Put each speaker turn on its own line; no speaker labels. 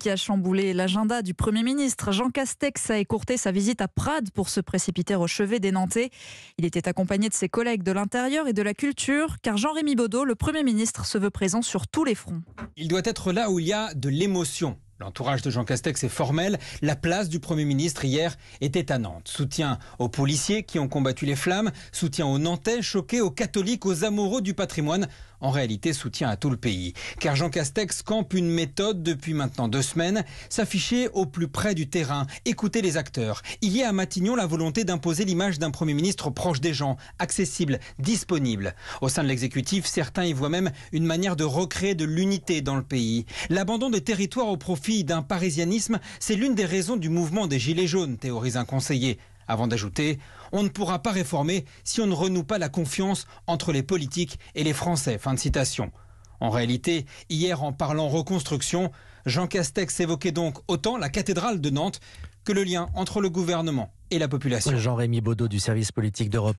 qui a chamboulé l'agenda du Premier ministre. Jean Castex a écourté sa visite à Prades pour se précipiter au chevet des Nantais. Il était accompagné de ses collègues de l'intérieur et de la culture, car Jean-Rémy Baudot, le Premier ministre, se veut présent sur tous les fronts.
Il doit être là où il y a de l'émotion L'entourage de Jean Castex est formel. La place du Premier ministre hier était à Nantes. Soutien aux policiers qui ont combattu les flammes, soutien aux Nantais choqués, aux catholiques, aux amoureux du patrimoine. En réalité, soutien à tout le pays. Car Jean Castex campe une méthode depuis maintenant deux semaines, s'afficher au plus près du terrain, écouter les acteurs. Il y a à Matignon la volonté d'imposer l'image d'un Premier ministre proche des gens, accessible, disponible. Au sein de l'exécutif, certains y voient même une manière de recréer de l'unité dans le pays. L'abandon des territoires au profit d'un parisianisme, c'est l'une des raisons du mouvement des Gilets jaunes, théorise un conseiller. Avant d'ajouter, on ne pourra pas réformer si on ne renoue pas la confiance entre les politiques et les Français. Fin de citation. En réalité, hier, en parlant reconstruction, Jean Castex évoquait donc autant la cathédrale de Nantes que le lien entre le gouvernement et la population.
Jean-Rémy Baudot du service politique d'Europe.